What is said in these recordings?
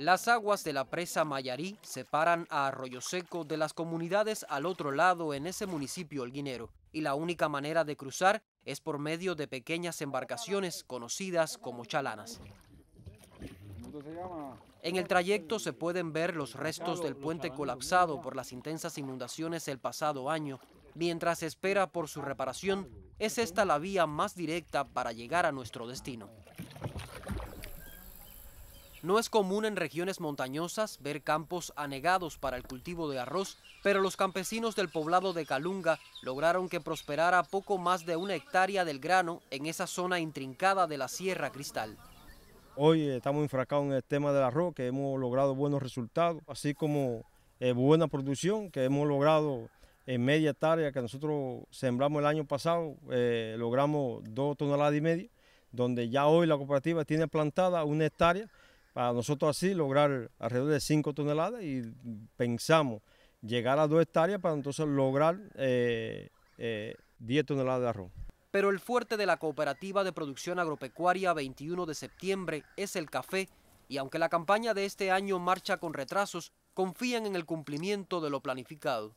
Las aguas de la presa Mayarí separan a Arroyo Seco de las comunidades al otro lado en ese municipio holguinero y la única manera de cruzar es por medio de pequeñas embarcaciones conocidas como chalanas. En el trayecto se pueden ver los restos del puente colapsado por las intensas inundaciones el pasado año. Mientras espera por su reparación, es esta la vía más directa para llegar a nuestro destino. No es común en regiones montañosas ver campos anegados para el cultivo de arroz, pero los campesinos del poblado de Calunga lograron que prosperara poco más de una hectárea del grano en esa zona intrincada de la Sierra Cristal. Hoy estamos infracados en el tema del arroz, que hemos logrado buenos resultados, así como eh, buena producción que hemos logrado en media hectárea que nosotros sembramos el año pasado, eh, logramos dos toneladas y media, donde ya hoy la cooperativa tiene plantada una hectárea para nosotros así lograr alrededor de 5 toneladas y pensamos llegar a 2 hectáreas para entonces lograr 10 eh, eh, toneladas de arroz. Pero el fuerte de la Cooperativa de Producción Agropecuaria 21 de septiembre es el café y aunque la campaña de este año marcha con retrasos, confían en el cumplimiento de lo planificado.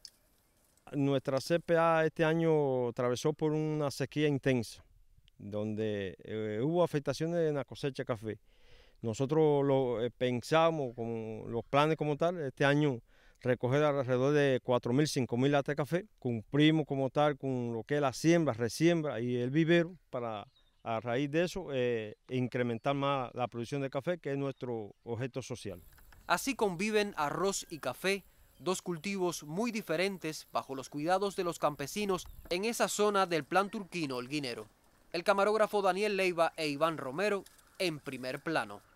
Nuestra CPA este año atravesó por una sequía intensa, donde eh, hubo afectaciones en la cosecha de café. Nosotros lo, eh, pensamos con los planes como tal, este año recoger alrededor de 4.000, 5.000 latas de café. Cumplimos como tal con lo que es la siembra, resiembra y el vivero para a raíz de eso eh, incrementar más la producción de café, que es nuestro objeto social. Así conviven arroz y café, dos cultivos muy diferentes bajo los cuidados de los campesinos en esa zona del plan turquino, el guinero. El camarógrafo Daniel Leiva e Iván Romero en primer plano.